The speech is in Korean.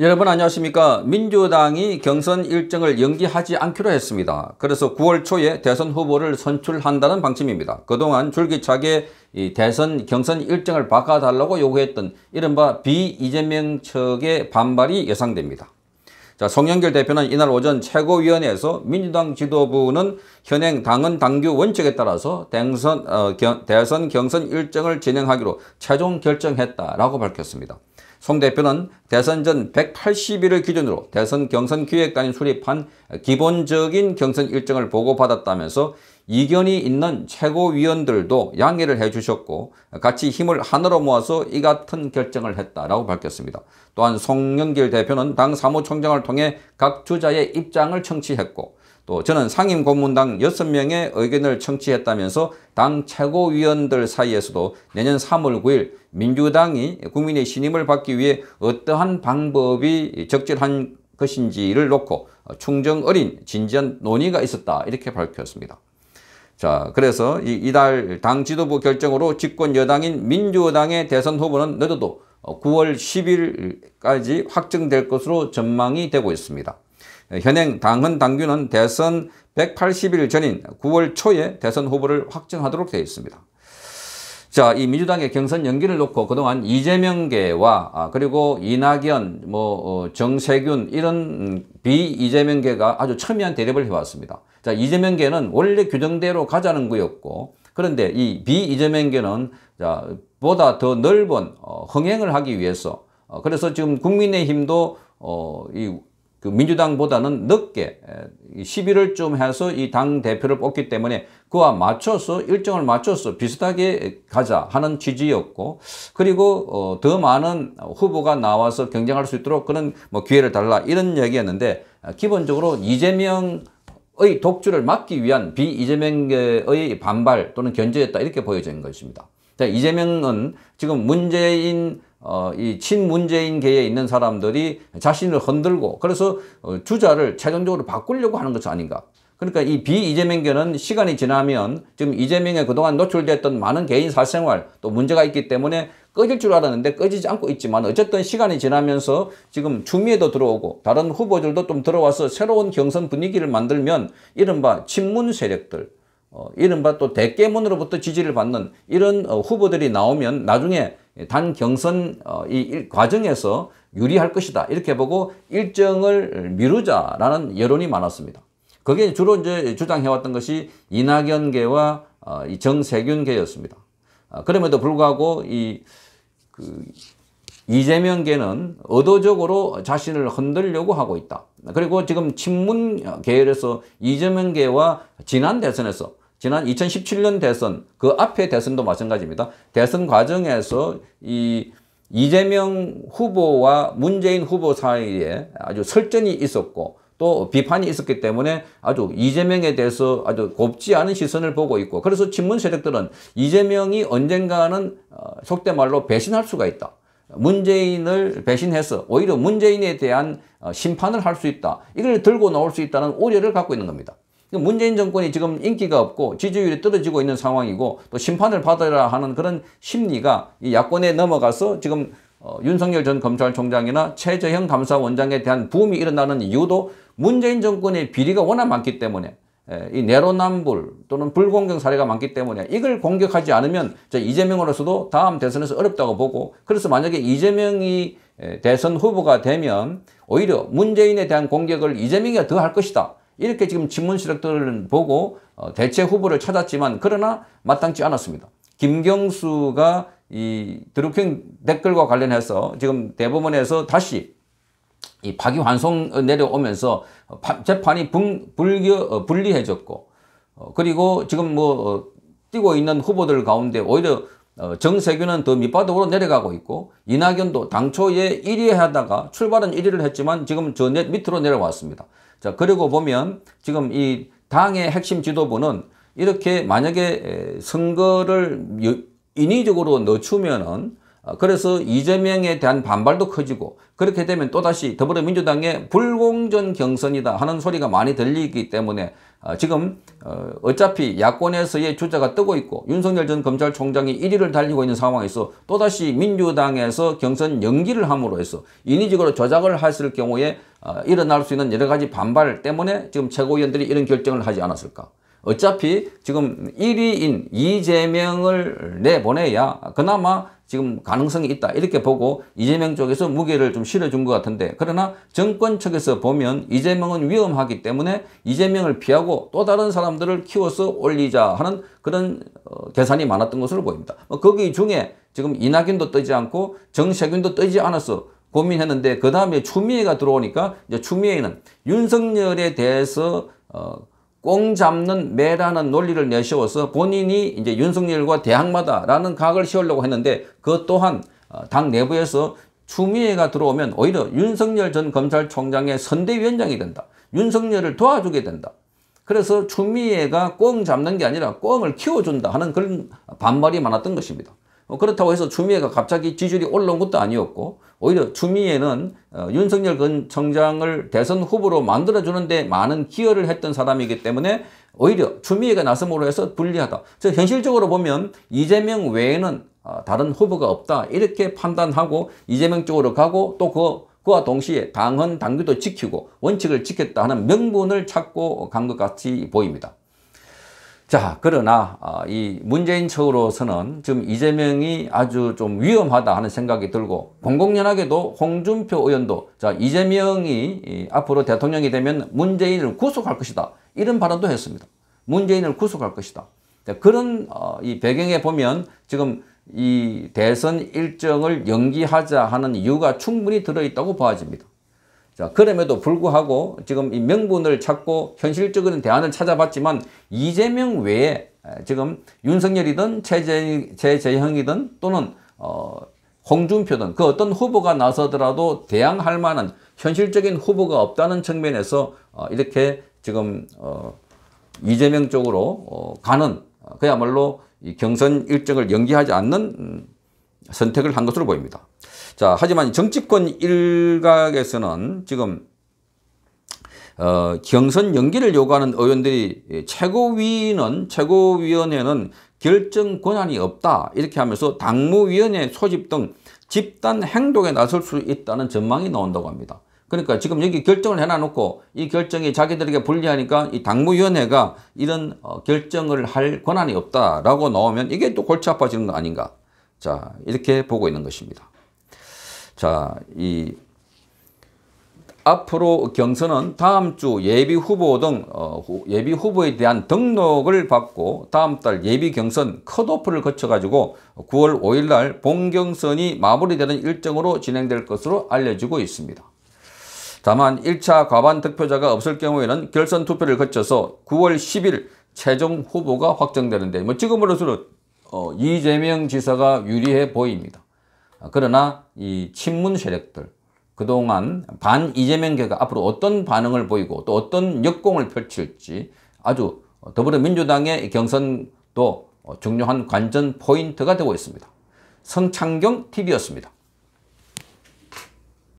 여러분 안녕하십니까 민주당이 경선 일정을 연기하지 않기로 했습니다 그래서 9월 초에 대선 후보를 선출한다는 방침입니다 그동안 줄기차게 대선 경선 일정을 바꿔달라고 요구했던 이른바 비이재명 측의 반발이 예상됩니다 자, 송영길 대표는 이날 오전 최고위원회에서 민주당 지도부는 현행 당헌 당규 원칙에 따라서 대선, 어, 경, 대선 경선 일정을 진행하기로 최종 결정했다라고 밝혔습니다. 송 대표는 대선 전 180일을 기준으로 대선 경선 기획단이 수립한 기본적인 경선 일정을 보고받았다면서 이견이 있는 최고위원들도 양해를 해주셨고 같이 힘을 하나로 모아서 이 같은 결정을 했다라고 밝혔습니다. 또한 송영길 대표는 당 사무총장을 통해 각 주자의 입장을 청취했고 또 저는 상임고문당 6명의 의견을 청취했다면서 당 최고위원들 사이에서도 내년 3월 9일 민주당이 국민의 신임을 받기 위해 어떠한 방법이 적절한 것인지를 놓고 충정 어린 진지한 논의가 있었다 이렇게 밝혔습니다. 자, 그래서 이, 이 달당 지도부 결정으로 집권 여당인 민주당의 대선 후보는 늦어도 9월 10일까지 확정될 것으로 전망이 되고 있습니다. 현행 당헌 당규는 대선 180일 전인 9월 초에 대선 후보를 확정하도록 되어 있습니다. 자, 이 민주당의 경선 연기를 놓고 그동안 이재명계와 아, 그리고 이낙연, 뭐 어, 정세균 이런 비이재명계가 아주 첨예한 대립을 해왔습니다. 자, 이재명계는 원래 규정대로 가자는 거였고 그런데 이 비이재명계는 자, 보다 더 넓은 어, 흥행을 하기 위해서 어, 그래서 지금 국민의힘도 어, 이그 민주당보다는 늦게 11월 쯤 해서 이 당 대표를 뽑기 때문에 그와 맞춰서 일정을 맞춰서 비슷하게 가자 하는 취지였고 그리고 어 더 많은 후보가 나와서 경쟁할 수 있도록 그런 뭐 기회를 달라 이런 얘기였는데 아, 기본적으로 이재명 의 독주를 막기 위한 비 이재명의 반발 또는 견제였다 이렇게 보여진 것입니다. 자, 이재명은 지금 문재인 어, 이 친문재인계에 있는 사람들이 자신을 흔들고 그래서 어, 주자를 최종적으로 바꾸려고 하는 것 아닌가. 그러니까 이 비이재명계는 시간이 지나면 지금 이재명에 그동안 노출됐던 많은 개인 사생활 또 문제가 있기 때문에 꺼질 줄 알았는데 꺼지지 않고 있지만 어쨌든 시간이 지나면서 지금 추미애도 들어오고 다른 후보들도 좀 들어와서 새로운 경선 분위기를 만들면 이른바 친문 세력들 어, 이른바 또 대깨문으로부터 지지를 받는 이런 어, 후보들이 나오면 나중에 단 경선 어, 이 일, 과정에서 유리할 것이다 이렇게 보고 일정을 미루자라는 여론이 많았습니다. 그게 주로 이제 주장해왔던 것이 이낙연계와 어, 이 정세균계였습니다. 어, 그럼에도 불구하고 이 그, 이재명계는 의도적으로 자신을 흔들려고 하고 있다. 그리고 지금 친문 계열에서 이재명계와 지난 대선에서 지난 2017년 대선, 그 앞에 대선도 마찬가지입니다. 대선 과정에서 이 이재명 후보와 문재인 후보 사이에 아주 설전이 있었고 또 비판이 있었기 때문에 아주 이재명에 대해서 아주 곱지 않은 시선을 보고 있고 그래서 친문 세력들은 이재명이 언젠가는 어, 속된 말로 배신할 수가 있다. 문재인을 배신해서 오히려 문재인에 대한 어, 심판을 할 수 있다. 이걸 들고 나올 수 있다는 우려를 갖고 있는 겁니다. 그러니까 문재인 정권이 지금 인기가 없고 지지율이 떨어지고 있는 상황이고 또 심판을 받아라 하는 그런 심리가 이 야권에 넘어가서 지금 어, 윤석열 전 검찰총장이나 최재형 감사원장에 대한 부음이 일어나는 이유도 문재인 정권의 비리가 워낙 많기 때문에 에, 예, 이 내로남불 또는 불공정 사례가 많기 때문에 이걸 공격하지 않으면 저 이재명으로서도 다음 대선에서 어렵다고 보고 그래서 만약에 이재명이 예, 대선 후보가 되면 오히려 문재인에 대한 공격을 이재명이더 할 것이다. 이렇게 지금 신문실학들을 보고 어, 대체 후보를 찾았지만 그러나 마땅치 않았습니다. 김경수가 이 드루킹 댓글과 관련해서 지금 대법원에서 다시 이 파기환송 내려오면서 재판이 불, 겨 어, 불리해졌고 어, 그리고 지금 뭐 뛰고 있는 후보들 가운데 오히려 어, 정세균은 더 밑바닥으로 내려가고 있고 이낙연도 당초에 1위 하다가 출발은 1위를 했지만 지금 저 밑으로 내려왔습니다. 자 그리고 보면 지금 이 당의 핵심 지도부는 이렇게 만약에 선거를 인위적으로 늦추면은 어, 그래서 이재명에 대한 반발도 커지고 그렇게 되면 또다시 더불어민주당의 불공정 경선이다 하는 소리가 많이 들리기 때문에 어, 지금 어, 어차피 어 야권에서의 주자가 뜨고 있고 윤석열 전 검찰총장이 1위를 달리고 있는 상황에서 또다시 민주당에서 경선 연기를 함으로 해서 인위적으로 조작을 했을 경우에 어, 일어날 수 있는 여러 가지 반발 때문에 지금 최고위원들이 이런 결정을 하지 않았을까. 어차피 지금 1위인 이재명을 내보내야 그나마 지금 가능성이 있다 이렇게 보고 이재명 쪽에서 무게를 좀 실어준 것 같은데 그러나 정권 측에서 보면 이재명은 위험하기 때문에 이재명을 피하고 또 다른 사람들을 키워서 올리자 하는 그런 어, 계산이 많았던 것으로 보입니다. 뭐 거기 중에 지금 이낙연도 뜨지 않고 정세균도 뜨지 않아서 고민했는데 그 다음에 추미애가 들어오니까 이제 추미애는 윤석열에 대해서 어, 꽁 잡는 매라는 논리를 내세워서 본인이 이제 윤석열과 대항마다라는 각을 씌우려고 했는데 그것 또한 어, 당 내부에서 추미애가 들어오면 오히려 윤석열 전 검찰총장의 선대위원장이 된다. 윤석열을 도와주게 된다. 그래서 추미애가 꽁 잡는 게 아니라 꽁을 키워준다 하는 그런 반말이 많았던 것입니다. 어, 그렇다고 해서 추미애가 갑자기 지지율이 올라온 것도 아니었고 오히려 추미애는 어, 윤석열 근 청장을 대선 후보로 만들어주는데 많은 기여를 했던 사람이기 때문에 오히려 추미애가 나섬으로 해서 불리하다. 그래서 현실적으로 보면 이재명 외에는 어, 다른 후보가 없다 이렇게 판단하고 이재명 쪽으로 가고 또 그, 그와 동시에 당헌 당규도 지키고 원칙을 지켰다 하는 명분을 찾고 간 것 같이 보입니다. 자, 그러나 어, 이 문재인 측으로서는 지금 이재명이 아주 좀 위험하다 하는 생각이 들고 공공연하게도 홍준표 의원도 자 이재명이 앞으로 대통령이 되면 문재인을 구속할 것이다 이런 발언도 했습니다. 문재인을 구속할 것이다. 자, 그런 어, 이 배경에 보면 지금 이 대선 일정을 연기하자 하는 이유가 충분히 들어있다고 보아집니다. 자, 그럼에도 불구하고 지금 이 명분을 찾고 현실적인 대안을 찾아봤지만 이재명 외에 지금 윤석열이든 최재, 최재형이든 또는 어, 홍준표든 그 어떤 후보가 나서더라도 대항할 만한 현실적인 후보가 없다는 측면에서 어, 이렇게 지금 어, 이재명 쪽으로 어, 가는 어, 그야말로 이 경선 일정을 연기하지 않는 음, 선택을 한 것으로 보입니다. 자, 하지만 정치권 일각에서는 지금 어, 경선 연기를 요구하는 의원들이 최고위는 최고위원회는 결정 권한이 없다 이렇게 하면서 당무위원회 소집 등 집단 행동에 나설 수 있다는 전망이 나온다고 합니다. 그러니까 지금 여기 결정을 해놔놓고 이 결정이 자기들에게 불리하니까 이 당무위원회가 이런 어, 결정을 할 권한이 없다라고 나오면 이게 또 골치 아파지는 거 아닌가. 자, 이렇게 보고 있는 것입니다. 자, 이 앞으로 경선은 다음 주 예비 후보 등 어, 예비 후보에 대한 등록을 받고 다음 달 예비 경선 컷오프를 거쳐가지고 9월 5일 날 본경선이 마무리되는 일정으로 진행될 것으로 알려지고 있습니다. 다만 1차 과반 득표자가 없을 경우에는 결선 투표를 거쳐서 9월 10일 최종 후보가 확정되는데 뭐 지금으로서는 어, 이재명 지사가 유리해 보입니다. 아, 그러나 이 친문 세력들 그동안 반 이재명계가 앞으로 어떤 반응을 보이고 또 어떤 역공을 펼칠지 아주 더불어민주당의 경선도 어, 중요한 관전 포인트가 되고 있습니다. 성창경 TV였습니다.